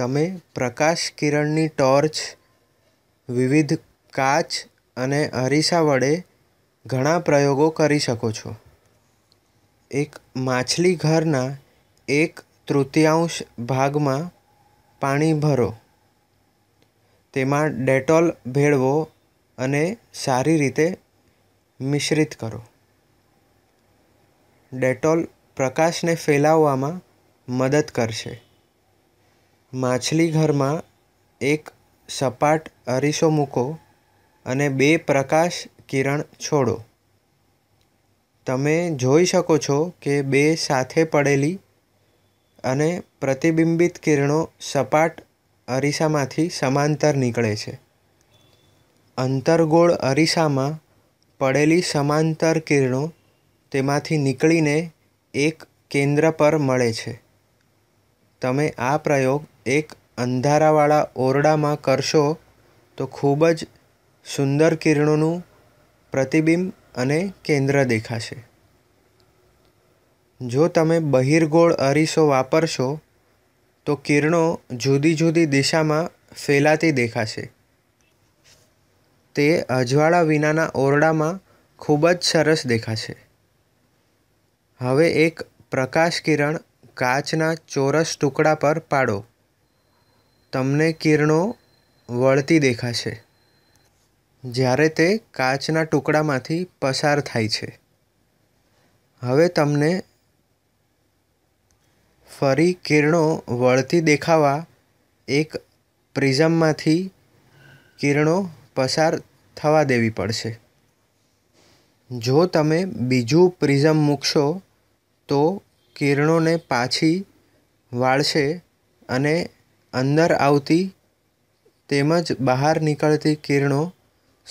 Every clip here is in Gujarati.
તમે પ્રકાશ કિરણની ટોર્ચ વિવિધ કાચ અને અરીસા વડે ઘણા પ્રયોગો કરી શકો છો એક માછલી ઘરના એક તૃતીયાંશ ભાગમાં પાણી ભરો તેમાં ડેટોલ ભેળવો અને સારી રીતે મિશ્રિત કરો ડેટોલ પ્રકાશને ફેલાવવામાં મદદ કરશે માછલીઘરમાં એક સપાટ અરીસો મૂકો અને બે પ્રકાશ કિરણ છોડો તમે જોઈ શકો છો કે બે સાથે પડેલી અને પ્રતિબિંબિત કિરણો સપાટ અરીસામાંથી સમાંતર નીકળે છે અંતરગોળ અરીસામાં પડેલી સમાંતર કિરણો તેમાંથી નીકળીને એક કેન્દ્ર પર મળે છે તમે આ પ્રયોગ એક અંધારાવાળા ઓરડામાં કરશો તો ખૂબ જ સુંદર કિરણોનું પ્રતિબિંબ અને કેન્દ્ર દેખાશે જો તમે બહિર્ગોળ અરીસો વાપરશો તો કિરણો જુદી જુદી દિશામાં ફેલાતી દેખાશે તે અજવાળા વિનાના ઓરડામાં ખૂબ જ સરસ દેખાશે હવે એક પ્રકાશ કિરણ કાચના ચોરસ ટુકડા પર પાડો તમને કિરણો વળતી દેખાશે જ્યારે તે કાચના ટુકડામાંથી પસાર થાય છે હવે તમને ફરી કિરણો વળતી દેખાવા એક પ્રિઝમમાંથી કિરણો પસાર થવા દેવી પડશે જો તમે બીજું પ્રિઝમ મૂકશો તો કિરણોને પાછી વાળશે અને અંદર આવતી તેમજ બહાર નીકળતી કિરણો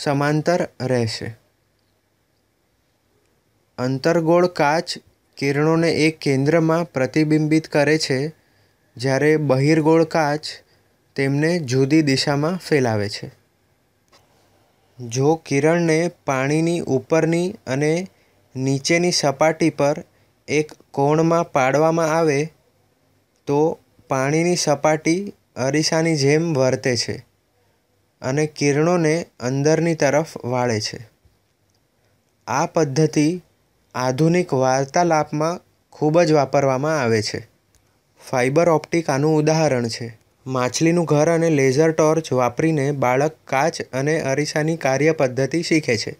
સમાંતર રહેશે અંતરગોળ કાચ કિરણોને એક કેન્દ્રમાં પ્રતિબિંબિત કરે છે જ્યારે બહિર્ગોળ કાચ તેમને જુદી દિશામાં ફેલાવે છે જો કિરણને પાણીની ઉપરની અને નીચેની સપાટી પર એક કોણમાં પાડવામાં આવે તો પાણીની સપાટી અરીસાની જેમ વર્તે છે અને કિરણોને અંદરની તરફ વાળે છે આ પદ્ધતિ આધુનિક વાર્તાલાપમાં ખૂબ જ વાપરવામાં આવે છે ફાઇબર ઓપ્ટિક આનું ઉદાહરણ છે માછલીનું ઘર અને લેઝર ટોર્ચ વાપરીને બાળક કાચ અને અરીસાની કાર્ય પદ્ધતિ શીખે છે